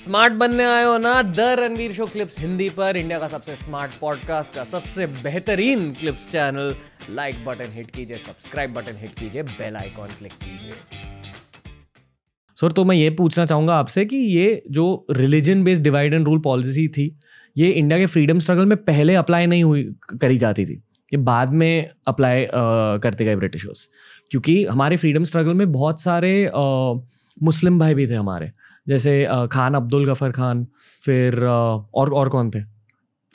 Smart बनने आए हो ना the Ranveer show clips Hindi पर इंडिया का सबसे स्मार्ट पॉडकास्ट का सबसे बेहतरीन clips channel like button hit कीजिए सब्सक्राइब बटन हिट कीजिए बेल आइकॉन क्लिक कीजिए सर तो मैं ये पूछना चाहूंगा आपसे कि ये जो religion based divide and rule policy थी ये इंडिया के फ्रीडम स्ट्रगल में पहले अप्लाई नहीं हुई करी जाती थी ये बाद में अप्लाई करते गए ब्रिटिशर्स क्योंकि हमारे फ्रीडम स्ट्रगल में बहुत सारे आ, मुस्लिम भाई भी थे हमारे जैसे खान अब्दुल गफ़र खान फिर और और कौन थे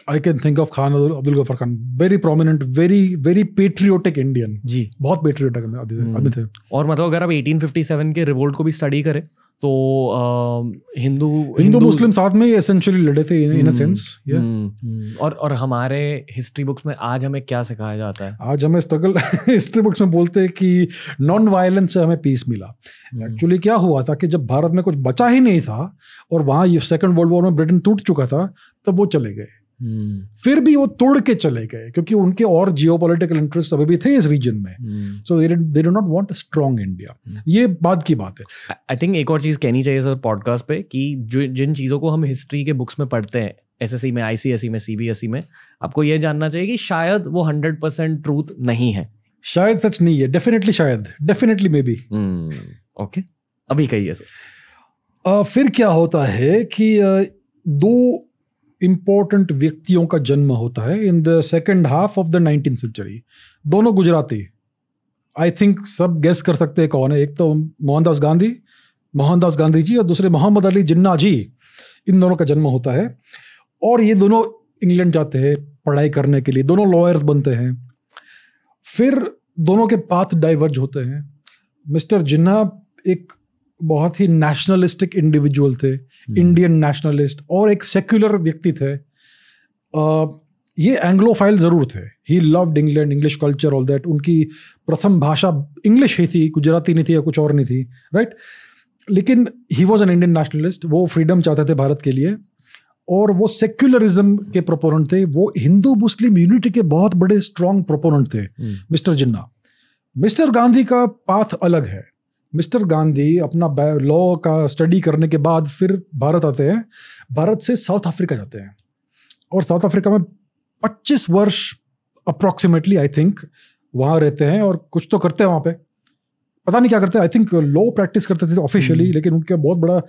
I can think of Khan Abdul Gaffar Khan very prominent very very patriotic Indian जी बहुत पेट्रियोटिक हम्म। थे और मतलब अगर आप 1857 के रिवोल्ट को भी स्टडी करें तो हिंदू हिंदू मुस्लिम साथ में ही एसेंशियली लड़े थे इन सेंस हम्म, हम्म, हम्म। और और हमारे हिस्ट्री बुक्स में आज हमें क्या सिखाया जाता है आज हमें स्ट्रगल हिस्ट्री बुक्स में बोलते हैं कि नॉन वायलेंस से हमें पीस मिला एक्चुअली क्या हुआ था कि जब भारत में कुछ बचा ही नहीं था और वहाँ सेकेंड वर्ल्ड वॉर में ब्रिटेन टूट चुका था तब वो चले गए हम्म। फिर भी वो तोड़ के चले गए क्योंकि उनके और जियो पोलिटिकल इंटरेस्ट अभी भी थे इस रीजन में so they do not want strong India ये बात की बात है आई थिंक एक और चीज़ कहनी चाहिए सर पॉडकास्ट पे कि जो जिन चीज़ों को हम हिस्ट्री के बुक्स में पढ़ते हैं एस एस सी में आई में सी में आपको यह जानना चाहिए कि शायद वो हंड्रेड परसेंट ट्रूथ नहीं है शायद सच नहीं है डेफिनेटली शायद डेफिनेटली मे बी ओके अभी कहिए सर फिर क्या होता है कि दो इम्पोर्टेंट व्यक्तियों का जन्म होता है in the second half of the nineteen century दोनों गुजराती आई थिंक सब गेस कर सकते हैं कौन है एक तो मोहनदास गांधी मोहनदास गांधी जी और दूसरे मोहम्मद अली जिन्ना जी इन दोनों का जन्म होता है और ये दोनों इंग्लैंड जाते हैं पढ़ाई करने के लिए दोनों लॉयर्स बनते हैं फिर दोनों के पाथ डाइवर्ज होते हैं मिस्टर जिन्ना एक बहुत ही नेशनलिस्टिक इंडिविजुअल थे इंडियन hmm. नेशनलिस्ट और एक सेक्युलर व्यक्ति थे ये एंग्लोफाइल ज़रूर थे he loved England English culture all that उनकी प्रथम भाषा इंग्लिश ही थी गुजराती नहीं थी या कुछ और नहीं थी राइट right? लेकिन he was an Indian nationalist वो फ्रीडम चाहते थे भारत के लिए और वो सेक्युलरिज्म के प्रोपोनेंट थे वो हिंदू मुस्लिम यूनिटी के बहुत बड़े स्ट्रॉन्ग प्रोपोनेंट थे मिस्टर जिन्ना मिस्टर गांधी का पाथ अलग है मिस्टर गांधी अपना लॉ का स्टडी करने के बाद फिर भारत आते हैं भारत से साउथ अफ्रीका जाते हैं और साउथ अफ्रीका में 25 वर्ष अप्रॉक्सीमेटली आई थिंक वहाँ रहते हैं और कुछ तो करते हैं वहाँ पे पता नहीं क्या करते आई थिंक लॉ प्रैक्टिस करते थे ऑफिशियली हम्म। लेकिन उनका बहुत बड़ा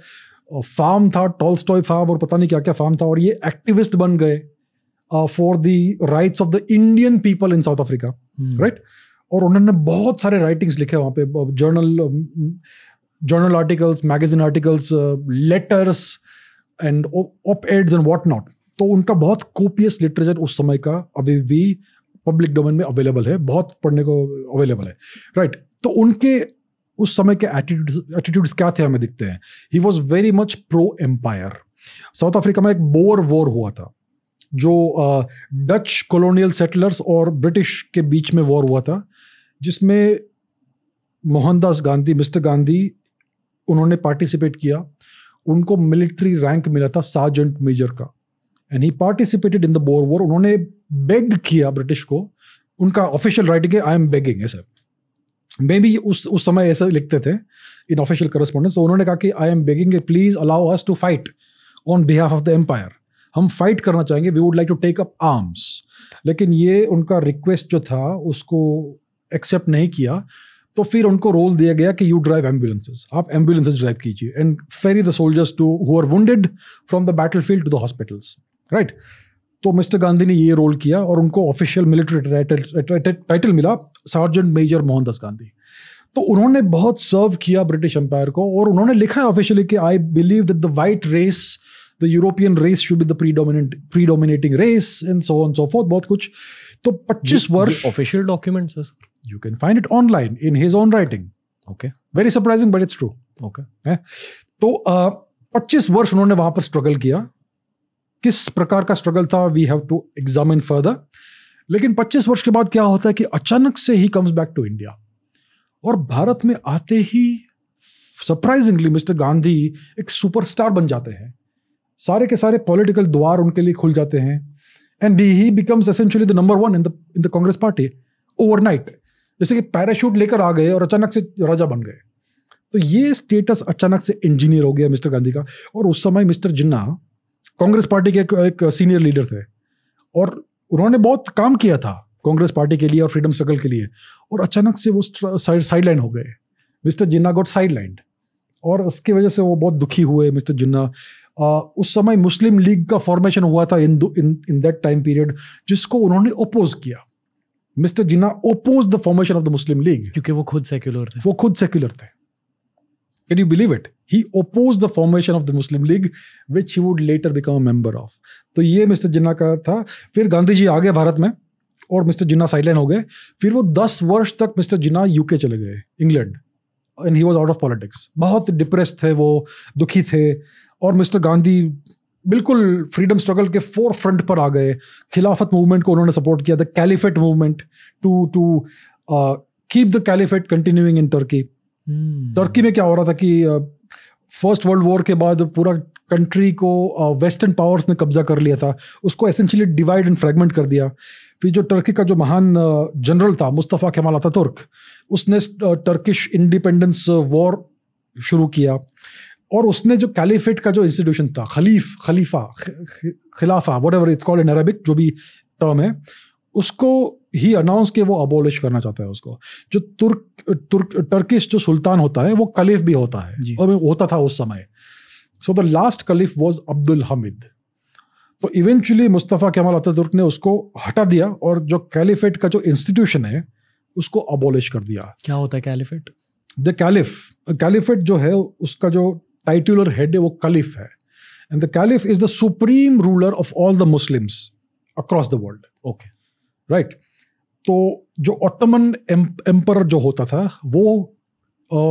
फार्म था टॉलस्टॉय फार्म और पता नहीं क्या क्या फार्म था और ये एक्टिविस्ट बन गए for the rights of the Indian people in South Africa right और उन्होंने बहुत सारे राइटिंग्स लिखे वहाँ पे journal journal articles magazine articles letters and op eds and what not तो उनका बहुत कॉपियस लिटरेचर उस समय का अभी भी पब्लिक डोमेन में अवेलेबल है बहुत पढ़ने को अवेलेबल है राइट right. तो उनके उस समय के एटीट्यूड्स क्या थे हमें दिखते हैं he was very much pro empire South Africa में एक बोर वॉर हुआ था जो डच कॉलोनियल सेटलर्स और ब्रिटिश के बीच में वॉर हुआ था जिसमें मोहनदास गांधी मिस्टर गांधी उन्होंने पार्टिसिपेट किया उनको मिलिट्री रैंक मिला था सार्जेंट मेजर का and he participated in the Boer war उन्होंने बेग किया ब्रिटिश को उनका ऑफिशियल राइटिंग है I am begging sir maybe उस उस समय ऐसे लिखते थे इन ऑफिशियल करस्पॉन्डेंस तो उन्होंने कहा कि I am begging please allow us to fight on behalf of the empire हम फाइट करना चाहेंगे we would like to take up arms लेकिन ये उनका रिक्वेस्ट जो था उसको एक्सेप्ट नहीं किया तो फिर उनको रोल दिया गया कि यू ड्राइव एम्बुलेंसेज आप एम्बुलेंसेज ड्राइव कीजिए and ferry the soldiers to who are wade from the battle field to the hospitals right तो मिस्टर गांधी ने ये रोल किया और उनको ऑफिशियल मिलिट्री टाइटल मिला सार्जेंट मेजर मोहनदास गांधी तो उन्होंने बहुत सर्व किया ब्रिटिश एम्पायर को और उन्होंने लिखा है ऑफिशियली कि I believe that the white race the European race should be the predominant predominating race in so on so forth बहुत कुछ तो 25 वर्ष ऑफिशियल डॉक्यूमेंट्स है you can find it online in his own writing okay very surprising but it's true okay तो uh, पच्चीस वर्ष उन्होंने वहां पर स्ट्रगल किया किस प्रकार का स्ट्रगल था we have to examine further लेकिन 25 वर्ष के बाद क्या होता है कि अचानक से ही कम्स बैक टू इंडिया और भारत में आते ही सरप्राइजिंगली मिस्टर गांधी एक सुपरस्टार बन जाते हैं सारे के सारे पॉलिटिकल द्वार उनके लिए खुल जाते हैं and he becomes essentially the number one in the in the Congress party overnight जैसे कि पैराशूट लेकर आ गए और अचानक से राजा बन गए तो ये स्टेटस अचानक से इंजीनियर हो गया मिस्टर गांधी का और उस समय मिस्टर जिन्ना कांग्रेस पार्टी के एक, एक सीनियर लीडर थे और उन्होंने बहुत काम किया था कांग्रेस पार्टी के लिए और फ्रीडम स्ट्रगल के लिए और अचानक से वो साइड लाइन हो गए mister Jinnah got side line और उसकी वजह से वो बहुत दुखी हुए मिस्टर जिन्ना आ, उस समय मुस्लिम लीग का फॉर्मेशन हुआ था in in in that time period जिसको उन्होंने अपोज किया mister Jinnah oppose the formation of the Muslim League क्योंकि वो खुद सेक्युलर थे वो खुद सेक्युलर थे can you believe it he oppose the formation of the Muslim League which he would later become a member of तो ये मिस्टर जिन्ना का था फिर गांधी जी आ गए भारत में और मिस्टर जिन्ना साइलेंट हो गए फिर वो दस वर्ष तक मिस्टर जिन्ना यूके चले गए England and he was out of politics बहुत डिप्रेस थे वो दुखी थे और मिस्टर गांधी बिल्कुल फ्रीडम स्ट्रगल के फोर फ्रंट पर आ गए खिलाफत मूवमेंट को उन्होंने सपोर्ट किया the caliphate movement to to keep the caliphate continuing in Turkey Turkey में क्या हो रहा था कि फर्स्ट वर्ल्ड वॉर के बाद पूरा कंट्री को वेस्टर्न uh, पावर्स ने कब्जा कर लिया था उसको एसेंशियली डिवाइड एंड फ्रेगमेंट कर दिया फिर जो टर्की का जो महान जनरल uh, था मुस्तफ़ा था तुर्क उसने टर्किश इंडिपेंडेंस वॉर शुरू किया और उसने जो कैलिफेट का जो इंस्टीट्यूशन था खलीफ खलीफा खिलाफा whatever it's called in Arabic जो भी टर्म है उसको ही अनाउंस के वो अबोलिश करना चाहता है उसको जो तुर्क तुर्क टर्किश जो सुल्तान होता है वो कलीफ भी होता है और होता था उस समय so the last caliph was Abdul Hamid तो इवेंचुअली मुस्तफ़ा केमल तुर्क ने उसको हटा दिया और जो कैलिफेट का जो इंस्टीट्यूशन है उसको अबोलिश कर दिया क्या होता है कैलिफेट द कैलिफ कैलिफेट जो है उसका जो टाइटल और हेड है वो कलिफ है and the caliph is the supreme ruler of all the Muslims across the world okay right तो जो ऑटमन एम्पर जो होता था वो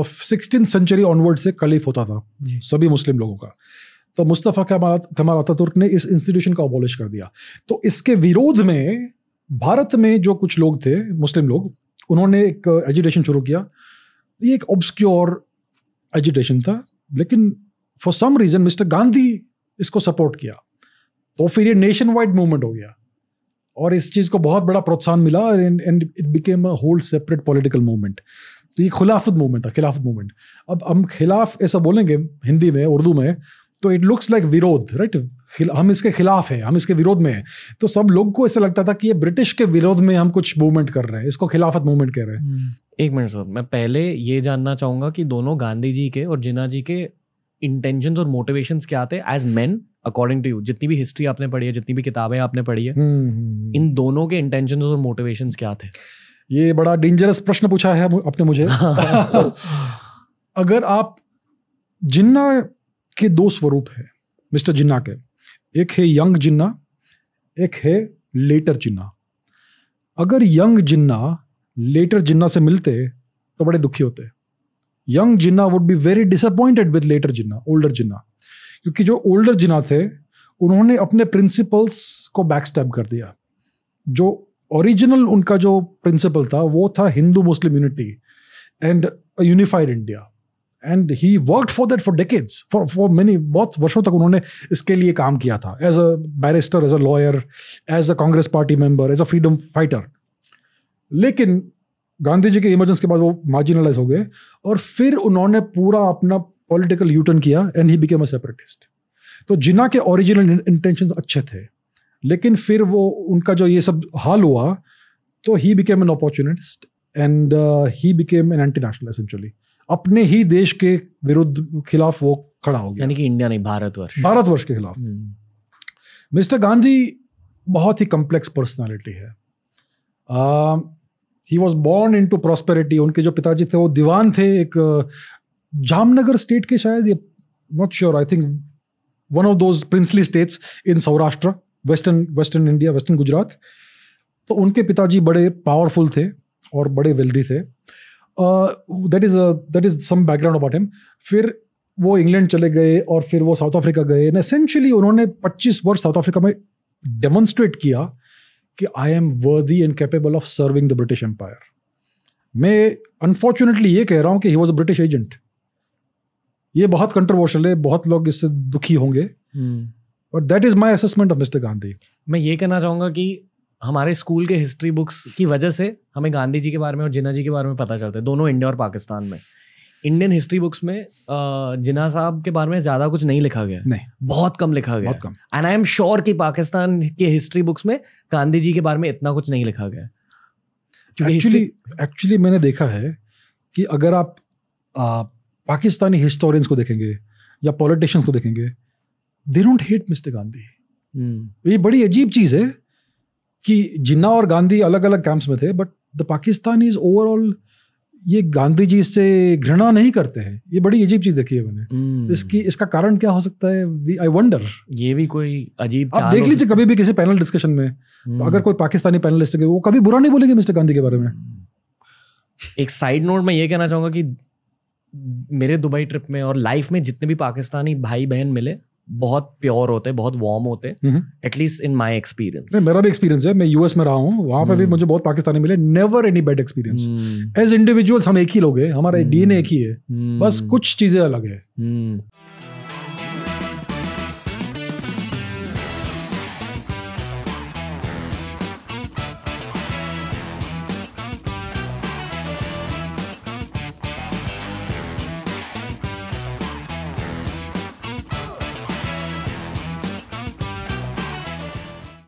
सिक्सटीन सेंचुरी ऑनवर्ड से कलिफ होता था सभी मुस्लिम लोगों का तो मुस्तफ़ा कमाल कमाल अतातुर्क ने इस इंस्टीट्यूशन का अबॉलिश कर दिया तो इसके विरोध में भारत में जो कुछ लोग थे मुस्लिम लोग उन्होंने एक एजुटेशन शुरू किया ये एक ऑब्सक्योर एजुटेशन था लेकिन for some reason mister Gandhi इसको सपोर्ट किया तो फिर ये नेशन वाइड मूवमेंट हो गया और इस चीज़ को बहुत बड़ा प्रोत्साहन मिला and it became a whole separate political movement तो ये खिलाफत मूवमेंट था खिलाफत मूवमेंट अब हम खिलाफ ऐसा बोलेंगे हिंदी में उर्दू में तो इट लुक्स लाइक विरोध राइट हम इसके खिलाफ हैं हम इसके विरोध में हैं तो सब लोग को ऐसा लगता था कि ये ब्रिटिश के विरोध में हम कुछ मूवमेंट कर रहे हैं इसको खिलाफत मूवमेंट कह रहे हैं hmm. एक मिनट सर मैं पहले ये जानना चाहूंगा कि दोनों गांधी जी के और जिना जी के इंटेंशन और मोटिवेशन क्या थे as man according to you जितनी भी हिस्ट्री आपने पढ़ी है जितनी भी किताबें आपने पढ़ी है hmm, hmm, इन दोनों के इंटेंशन और मोटिवेशन क्या थे ये बड़ा डेंजरस प्रश्न पूछा है आपने मुझे अगर आप जिन्ना के दो स्वरूप हैं मिस्टर जिन्ना के एक है यंग जिन्ना एक है लेटर जिन्ना अगर यंग जिन्ना लेटर जिन्ना से मिलते तो बड़े दुखी होते young Jinnah would be very disappointed with later Jinnah older Jinnah क्योंकि जो ओल्डर जिन्ना थे उन्होंने अपने प्रिंसिपल्स को बैक स्टेप कर दिया जो ओरिजिनल उनका जो प्रिंसिपल था वो था Hindu Muslim unity and unified India and he work for that for decades for for many बहुत वर्षों तक उन्होंने इसके लिए काम किया था as a barrister as a lawyer as a Congress party member as a freedom fighter लेकिन गांधी जी के इमरजेंस के बाद वो मार्जिनलाइज हो गए और फिर उन्होंने पूरा अपना पॉलिटिकल यूटर्न किया and he became a separatist तो जिना के ओरिजिनल इंटेंशन अच्छे थे लेकिन फिर वो उनका जो ये सब हाल हुआ तो he became an opportunist and he became an anti national essentially अपने ही देश के विरुद्ध खिलाफ वो खड़ा हो गया यानी कि इंडिया नहीं भारतवर्ष भारतवर्ष के खिलाफ हम्म। मिस्टर गांधी बहुत ही कम्प्लेक्स पर्सनालिटी है he was born into prosperity उनके जो पिताजी थे वो दीवान थे एक जामनगर स्टेट के शायद ये not sure I think one of those princely states in Saurashtra western western India western Gujarat तो उनके पिताजी बड़े पावरफुल थे और बड़े वेल्दी थे that is that is some background about him फिर वो इंग्लैंड चले गए और फिर वो साउथ अफ्रीका गए एंड एसेंशियली उन्होंने 25 वर्ष साउथ अफ्रीका में डेमोन्स्ट्रेट किया कि I am worthy and capable of serving the British Empire मैं अनफॉर्चुनेटली ये कह रहा हूँ कि he was a British agent ये बहुत कंट्रोवर्शियल है बहुत लोग इससे दुखी होंगे but that is my assessment of mister Gandhi मैं ये कहना चाहूँगा कि हमारे स्कूल के हिस्ट्री बुक्स की वजह से हमें गांधी जी के बारे में और जिन्ना जी के बारे में पता चलता है दोनों इंडिया और पाकिस्तान में इंडियन हिस्ट्री बुक्स में जिना साहब के बारे में ज़्यादा कुछ नहीं लिखा गया नहीं बहुत कम लिखा गया एंड आई एम श्योर कि पाकिस्तान के हिस्ट्री बुक्स में गांधी जी के बारे में इतना कुछ नहीं लिखा गया एक्चुअली एक्चुअली मैंने देखा है कि अगर आप आ, पाकिस्तानी हिस्टोरियंस को देखेंगे या पॉलिटिशियंस को देखेंगे they don't hate mister Gandhi ये बड़ी अजीब चीज़ है कि जिन्ना और गांधी अलग अलग कैंप्स में थे but the Pakistan is overall ये गांधी जी से घृणा नहीं करते हैं ये बड़ी अजीब चीज देखी है मैंने हम्म। इसकी इसका कारण क्या हो सकता है आई वंडर ये भी कोई अजीब आप देख लीजिए कभी भी किसी पैनल डिस्कशन में तो अगर हम्म। कोई पाकिस्तानी पैनलिस्ट है वो कभी बुरा नहीं बोलेंगे मिस्टर गांधी के बारे में हम्म। एक साइड नोट में ये कहना चाहूंगा कि मेरे दुबई ट्रिप में और लाइफ में जितने भी पाकिस्तानी भाई बहन मिले बहुत प्योर होते बहुत वार्म होते एटलीस्ट इन माई एक्सपीरियंस मेरा भी एक्सपीरियंस है मैं यूएस में रहा हूँ वहां पर भी हम्म। मुझे बहुत पाकिस्तानी मिले never any bad experience as individuals हम एक ही लोग हैं हमारा डीएनए हम्म। एक ही है बस हम्म। कुछ चीज़ें अलग है